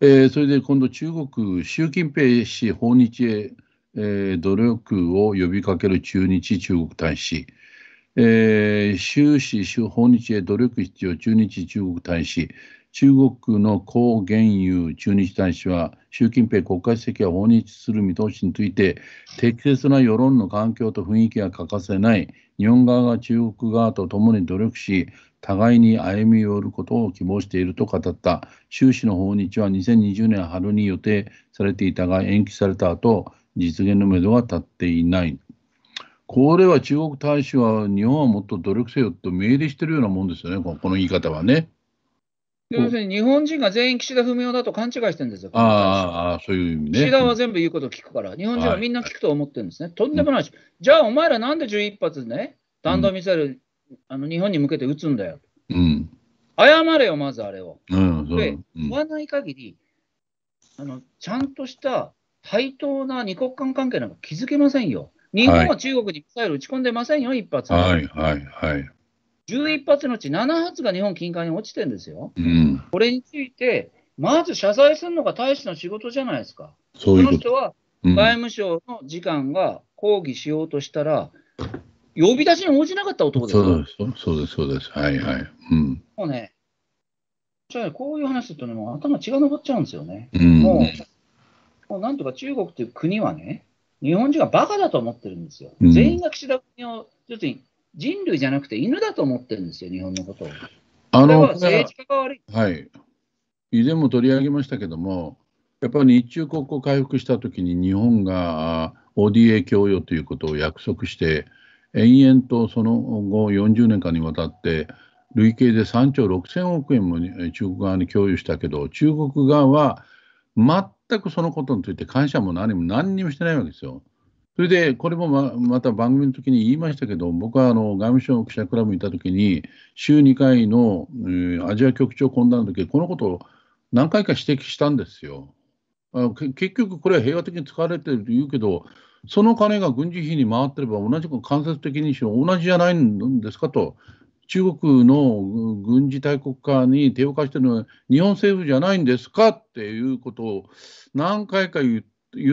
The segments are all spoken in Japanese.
えー、それで今度、中国、習近平氏訪日へ、えー、努力を呼びかける駐日中国大使、えー、習氏訪日へ努力必要駐日中国大使、中国の高原油駐日大使は、習近平国家主席が訪日する見通しについて、適切な世論の環境と雰囲気が欠かせない、日本側が中国側と共に努力し、互いに歩み寄ることを希望していると語った。習氏の訪日は2020年春に予定されていたが延期された後、実現のめどは立っていない。これは中国大使は日本はもっと努力せよと命令しているようなもんですよね、この言い方はね。要するに日本人が全員岸田文雄だと勘違いしてるんですよ、ああそういう意味ね、岸田は全部言うこと聞くから、日本人はみんな聞くと思ってるんですね、はい、とんでもないし、うん、じゃあお前らなんで11発ね、弾道ミサイルあの日本に向けて撃つんだよ。うん、謝れよ、まずあれを。うん、で、言わない限り、あのちゃんとした対等な二国間関係なんか築けませんよ。日本は中国にミサイル撃ち込んでませんよ、1発。はいはいはい。11発のうち7発が日本近海に落ちてるんですよ。うん、これについて、まず謝罪するのが大使の仕事じゃないですか。そういうこの人は外務省の次官が抗議しようとしたら、うん呼び出しに応じなかった男ですそうです、そうです、そうです。はいはい。うん、もうね、じゃこういう話するとね、もう頭血が上っちゃうんですよね。うん、もう、もうなんとか中国という国はね、日本人がバカだと思ってるんですよ。うん、全員が岸田国を、要するに人類じゃなくて犬だと思ってるんですよ、日本のことを。あの政治家が悪い。はい。以前も取り上げましたけども、やっぱり日中国交回復したときに日本が ODA 供与ということを約束して、延々とその後40年間にわたって累計で3兆6000億円も中国側に共有したけど中国側は全くそのことについて感謝も何も何にもしてないわけですよ。それでこれもままた番組の時に言いましたけど僕はあの外務省の記者クラブにいた時に週2回の、えー、アジア局長懇談の時このことを何回か指摘したんですよ。結局これは平和的に使われてると言うけどその金が軍事費に回ってれば、同じく間接的にしろ同じじゃないんですかと、中国の軍事大国化に手を貸してるのは日本政府じゃないんですかっていうことを何回か言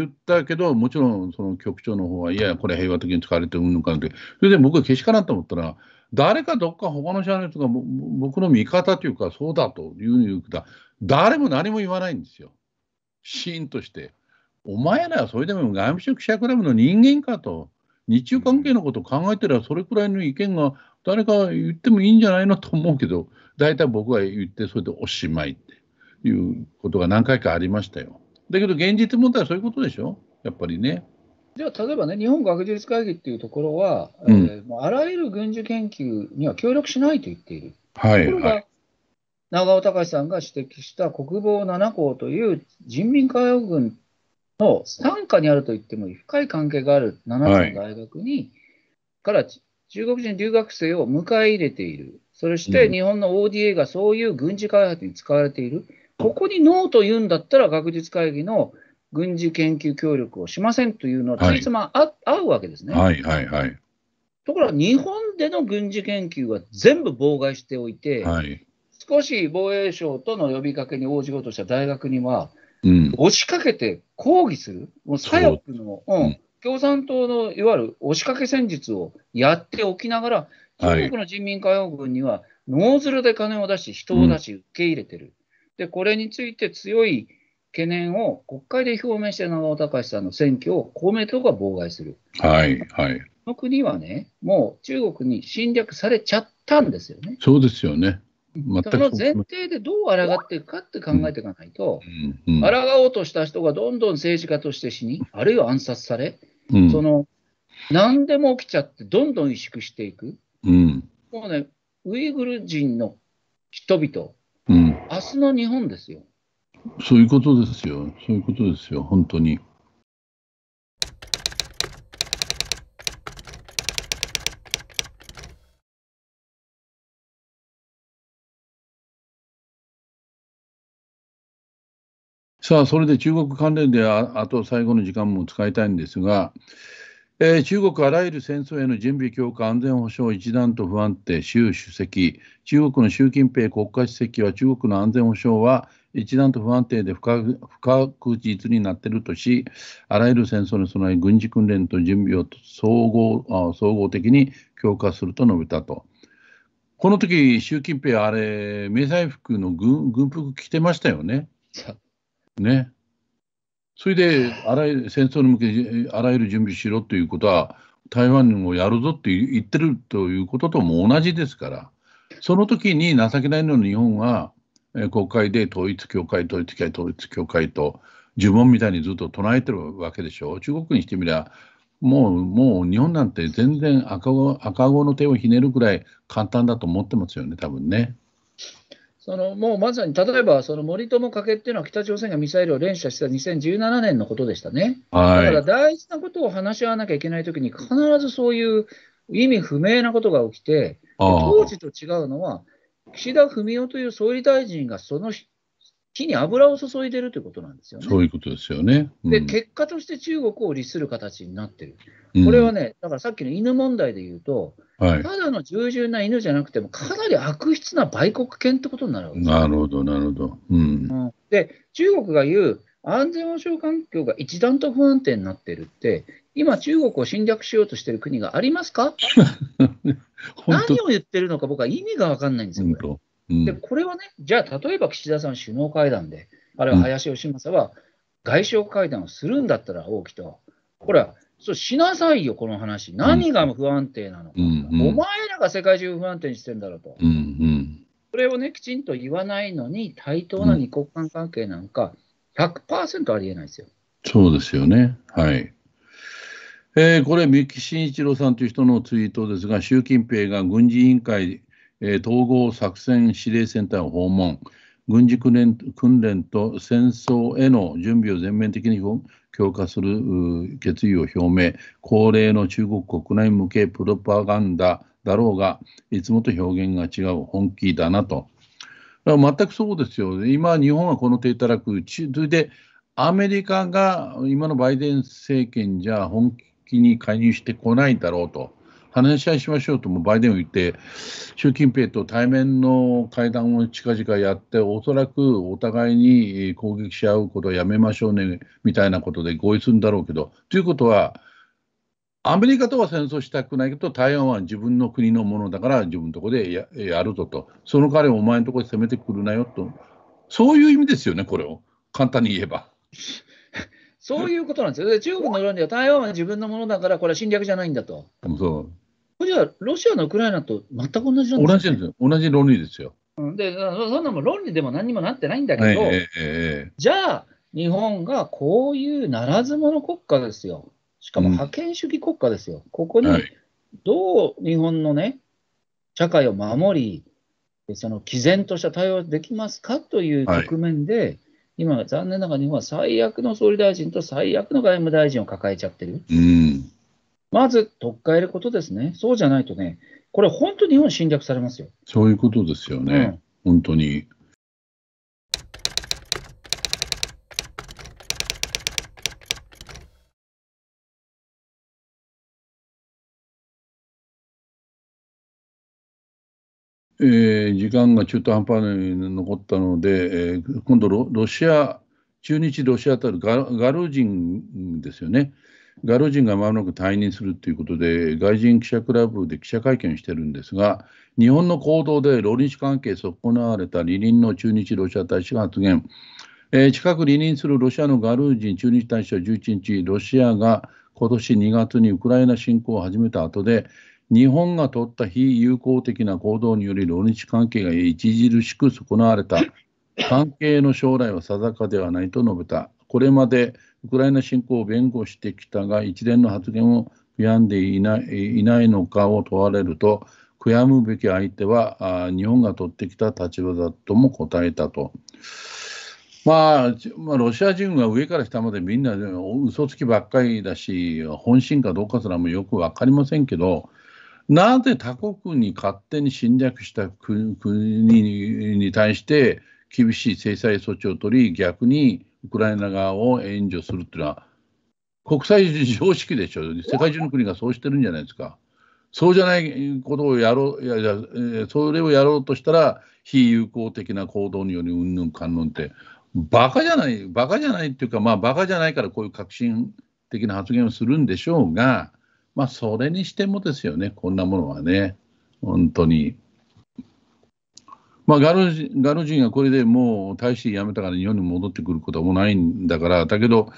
ったけど、もちろんその局長の方は、いや、これ平和的に使われてるのかって、それで僕はけしからんと思ったら、誰かどっか他の社員が僕の味方というか、そうだというふうに言うだ誰も何も言わないんですよ、シーンとして。お前らはそれでも外務省記者クラブの人間かと、日中関係のことを考えてれば、それくらいの意見が誰か言ってもいいんじゃないのと思うけど、大体僕は言って、それでおしまいっていうことが何回かありましたよ。だけど、現実問題はそういうことでしょ、やっぱりね。じゃあ、例えばね、日本学術会議っていうところは、うん、えー、あらゆる軍事研究には協力しないと言っている。はい、はい長尾隆さんが指摘した国防7項という人民解放軍の傘下にあると言っても深い関係がある7つの大学に、はい、から中国人留学生を迎え入れている、そして日本の ODA がそういう軍事開発に使われている、うん、ここにノーと言うんだったら、学術会議の軍事研究協力をしませんというのは、つまあ、合、はい、うわけですね。はいはいはい、ところが、日本での軍事研究は全部妨害しておいて、はい、少し防衛省との呼びかけに応じようとした大学には、うん、押しかけて抗議する、もう左翼の、うん、共産党のいわゆる押しかけ戦術をやっておきながら、中国の人民解放軍には、ノーズルで金を出し、人を出し、受け入れてる、で、これについて強い懸念を国会で表明して長尾隆さんの選挙を公明党が妨害する。はい、はい。この国はね、もう中国に侵略されちゃったんですよね。そうですよね。全くその前提でどう抗っていくかって考えていかないと、うんうん、抗おうとした人がどんどん政治家として死に、あるいは暗殺され、うん、その何でも起きちゃって、どんどん萎縮していく、もうね、ウイグル人の人々、うん、明日の日本ですよ。そういうことですよ、そういうことですよ、本当に。さあ、それで中国関連でああと最後の時間も使いたいんですが、えー、中国あらゆる戦争への準備強化、安全保障一段と不安定、習主席、中国の習近平国家主席は、中国の安全保障は一段と不安定で不確実になっているとし、あらゆる戦争に備え、軍事訓練と準備を総合総合的に強化すると述べたと。この時習近平、あれ、迷彩服の軍軍服着てましたよね。ね。それであらゆる戦争に向けてあらゆる準備しろということは台湾にもやるぞって言ってるということとも同じですからその時に情けないのに日本は国会で統一教会統一教会統一教会と呪文みたいにずっと唱えてるわけでしょ中国にしてみりゃもうもう日本なんて全然赤子の手をひねるくらい簡単だと思ってますよね多分ね。そのもうまさに例えば、その森友家計っていうのは、北朝鮮がミサイルを連射した2017年のことでしたね。はい、だから大事なことを話し合わなきゃいけないときに、必ずそういう意味不明なことが起きて、当時と違うのは、岸田文雄という総理大臣がその木に油を注いでるということなんですよね。そういうことですよね。うん、で、結果として中国を利する形になってる。これはね、うん、だからさっきの犬問題で言うと、はい、ただの従順な犬じゃなくても、かなり悪質な売国犬ってことになるわけです、なるほど、なるほど、うん。で、中国が言う、安全保障環境が一段と不安定になってるって、今、中国を侵略しようとしてる国がありますか 何を言ってるのか、僕は意味が分かんないんですよ、でこれはね、じゃあ、例えば岸田さん首脳会談で、あるいは林芳正は外相会談をするんだったら、王毅と、これはそうしなさいよ、この話、何が不安定なのか、うんうん、お前らが世界中不安定にしてんだろうと、うんうん、れをね、きちんと言わないのに、対等な二国間関係なんか100、ありえないですよ。そうですよね。はいえー、これ、三木真一郎さんという人のツイートですが、習近平が軍事委員会え統合作戦司令センターを訪問、軍事訓練訓練と戦争への準備を全面的に強化する決意を表明、高齢の中国国内向けプロパガンダだろうが、いつもと表現が違う本気だなと。だから全くそうですよ、今、日本はこの手いただく、それでアメリカが今のバイデン政権じゃ本気に介入してこないだろうと。話し合いしましょうともバイデンを言って、習近平と対面の会談を近々やって、おそらくお互いに攻撃し合うことはやめましょうねみたいなことで合意するんだろうけど、ということは、アメリカとは戦争したくないけど、台湾は自分の国のものだから自分のところでやるぞと、その代わりお前のところで攻めてくるなよと、そういう意味ですよね、これを、簡単に言えば。そういうことなんですよ。中国の論では台湾は自分のものだから、これは侵略じゃないんだと。そうこれじゃロシアのウクライナと全く同じなんです同じですよ。同じ論理ですよ。うんで、そんなもん論理でも何にもなってないんだけど、ええじゃあ、日本がこういうならず者国家ですよ。しかも覇権主義国家ですよ。ここにどう日本のね、社会を守り、その毅然とした対応できますかという局面で、今、残念ながら日本は最悪の総理大臣と最悪の外務大臣を抱えちゃってる。うんまず、取っ換えることですね。そうじゃないとね、これ本当に日本侵略されますよ。そういうことですよね。うん、本当に。えー、時間が中途半端に残ったので、えー、今度ロシア、駐日ロシアたるガルージンですよね、外労人がまもなく退任するということで、外人記者クラブで記者会見してるんですが、日本の行動で労日関係損なわれた離任の駐日ロシア大使が発言、えー、近く離任するロシアのガルージン駐日大使は11日、ロシアが今年2月にウクライナ侵攻を始めた後で、日本が取った非友好的な行動により、労日関係が著しく損なわれた、関係の将来は定かではないと述べた。これまでウクライナ侵攻を弁護してきたが一連の発言を悔やんでいないいないのかを問われると悔やむべき相手は日本が取ってきた立場だとも答えたと。まあ、まあ、ロシア人は上から下までみんな嘘つきばっかりだし、本心かどうかすらもよく分かりませんけど、なぜ他国に勝手に侵略した国に対して厳しい制裁措置を取り、逆にウクライナ側を援助するというのは、国際常識でしょ世界中の国がそうしてるんじゃないですか。そうじゃないことをやろう、いやいや、それをやろうとしたら、非友好的な行動によりうんぬんかんぬんって、バカじゃない、バカじゃないっていうか、まあ、バカじゃないからこういう革新的な発言をするんでしょうが、まあ、それにしてもですよね、こんなものはね、本当に。まあ、ガルジガルジンがこれでもう大使辞めたから日本に戻ってくることはもないんだから、だけど、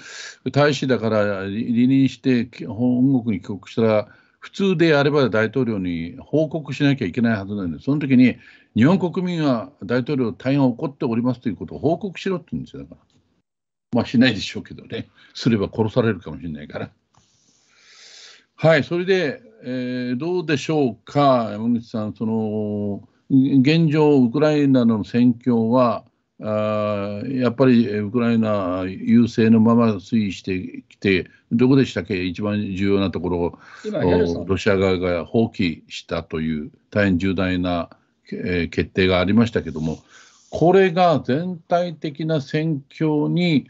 大使だから離任して本国に帰国したら、普通であれば大統領に報告しなきゃいけないはずなんで、その時に日本国民は大統領大変怒っておりますということを報告しろって言うんですよ、だから。まあしないでしょうけどね、すれば殺されるかもしれないから。はい、それで、えー、どうでしょうか、山口さん、その現状、ウクライナの戦況は、あやっぱりウクライナ優勢のまま推移してきて、どこでしたっけ、一番重要なところをロシア側が放棄したという大変重大な、えー、決定がありましたけども、これが全体的な戦況に、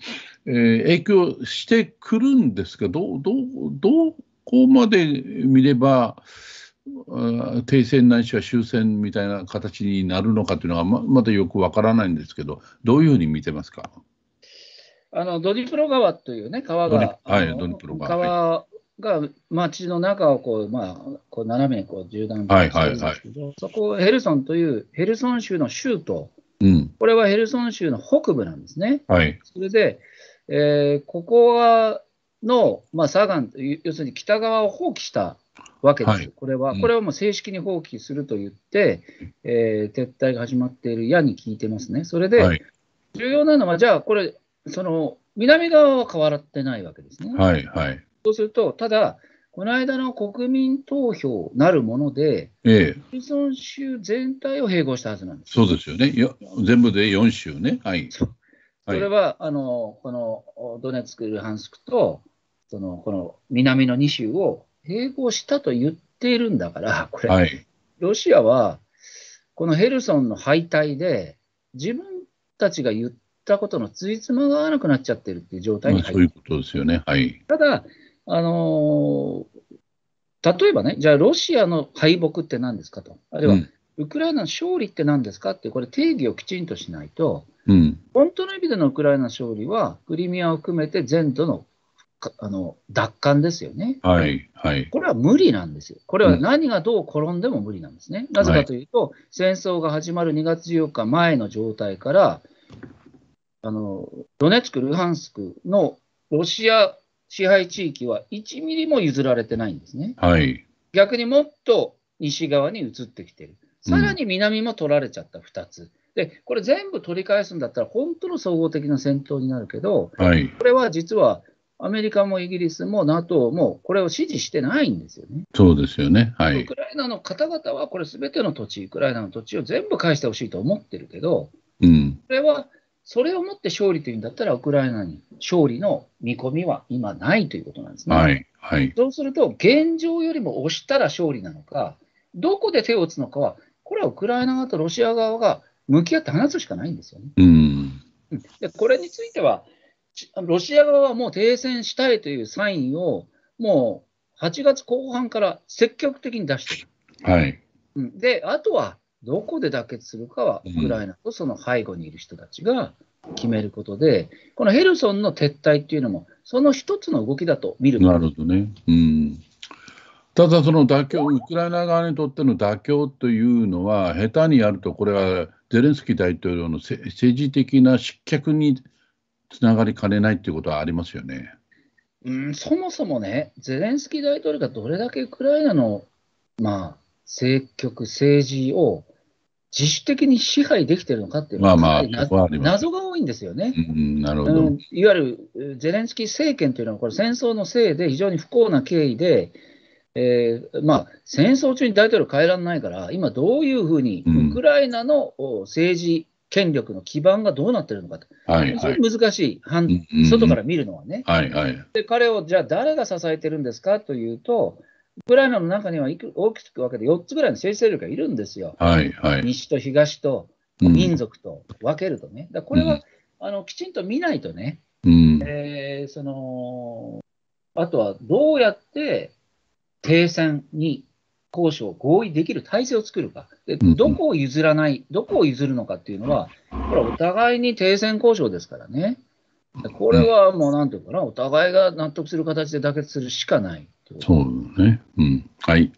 えー、影響してくるんですが、どどこまで見れば、停戦ないしは終戦みたいな形になるのかというのはままだよくわからないんですけど、どういうふうに見てますかあのドニプロ川という、ね、川が、はい、ドニプロ川川が町の中をこう、まあ、こう斜めにこう縦断してるんですけど、はいはいはい、そこ、ヘルソンというヘルソン州の州都、うん、これはヘルソン州の北部なんですね。はい、それで、えー、ここはの、まあ、サガン、要するに北側を放棄したわけです、はい、これは、これはもう正式に放棄すると言って、えー、撤退が始まっている矢に聞いてますね、それで、重要なのは、じゃあ、これ、その南側は変わらってないわけですね。はいはい、そうすると、ただ、この間の国民投票なるもので、ええ、ヘルソン州全体を併合したはずなんです。そうですよね、よ全部で4州ね。はいそそれは、あのこのドネツク、ルハンスクとそのこの南の2州を併合したと言っているんだから、これ、はい、ロシアはこのヘルソンの敗退で、自分たちが言ったことのついつまが合わなくなっちゃってるっていう状態に入って、そういうことですよね。はい、ただ、あのー、例えばね、じゃあ、ロシアの敗北って何ですかと、あるいは、うんウクライナの勝利って何ですかって、これ、定義をきちんとしないと、うん、本当の意味でのウクライナ勝利は、クリミアを含めて全土のあの奪還ですよね、はいはい、これは無理なんですよ、これは何がどう転んでも無理なんですね、うん、なぜかというと、戦争が始まる2月14日前の状態から、あのドネツク、ルハンスクのロシア支配地域は1ミリも譲られてないんですね、はい、逆にもっと西側に移ってきてる、さらに南も取られちゃった2つ。で、これ全部取り返すんだったら、本当の総合的な戦闘になるけど、はい、これは実はアメリカもイギリスも NATO もこれを支持してないんですよね。そうですよね、はい、ウクライナの方々は、これ、すべての土地、ウクライナの土地を全部返してほしいと思ってるけど、うん、それは、それをもって勝利というんだったら、ウクライナに勝利の見込みは今ないということなんですね。はいはい、そうすると、現状よりも押したら勝利なのか、どこで手を打つのかは、これはウクライナ側とロシア側が向き合って話すしかないんですよね。うん、でこれについてはロシア側はもう停戦したいというサインを、もう8月後半から積極的に出してる。はい、で、あとはどこで妥結するかは、ウクライナとその背後にいる人たちが決めることで、このヘルソンの撤退っていうのも、その一つの動きだと見るなるほどね。うんただ、その妥協、ウクライナ側にとっての妥協というのは、下手にやると、これはゼレンスキー大統領の政治的な失脚につながりかねないっていうことはありますよね。うん、そもそもね、ゼレンスキー大統領がどれだけウクライナの、まあ、政局、政治を自主的に支配できてるのかっていうのは、まあ謎が多いんですよね、うん、なるほど、いわゆるゼレンスキー政権というのは、これ、戦争のせいで非常に不幸な経緯で、えーまあ、戦争中に大統領変えられないから、今、どういうふうにウクライナの政治権力の基盤がどうなってるのかと、はいはい、難しい、外から見るのはね、はいはい、で。彼をじゃあ誰が支えてるんですかというと、ウクライナの中にはいく大きく分けて4つぐらいの政治勢力がいるんですよ、はいはい、西と東と民族と分けるとね、だこれは、うん、あのきちんと見ないとね、うんえー、そのあとはどうやって停戦に交渉合意できる体制を作るかで、どこを譲らない、どこを譲るのかっていうのは、これはお互いに停戦交渉ですからね、これはもうなんていうかな、お互いが納得する形で妥結するしかないそうね、うん、はい。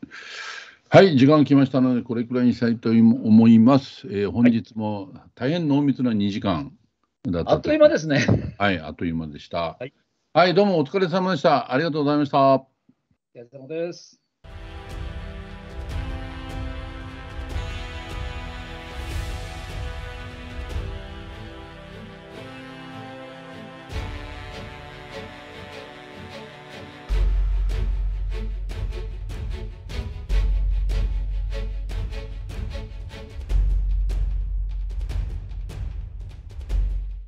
はい、時間来ましたので、これくらいにしたいと思います。えー、本日も大変濃密な2時間だった、あっという間ですね。はい、あっという間でした。はい、はい、どうもお疲れ様でした。ありがとうございました。お疲れ様です。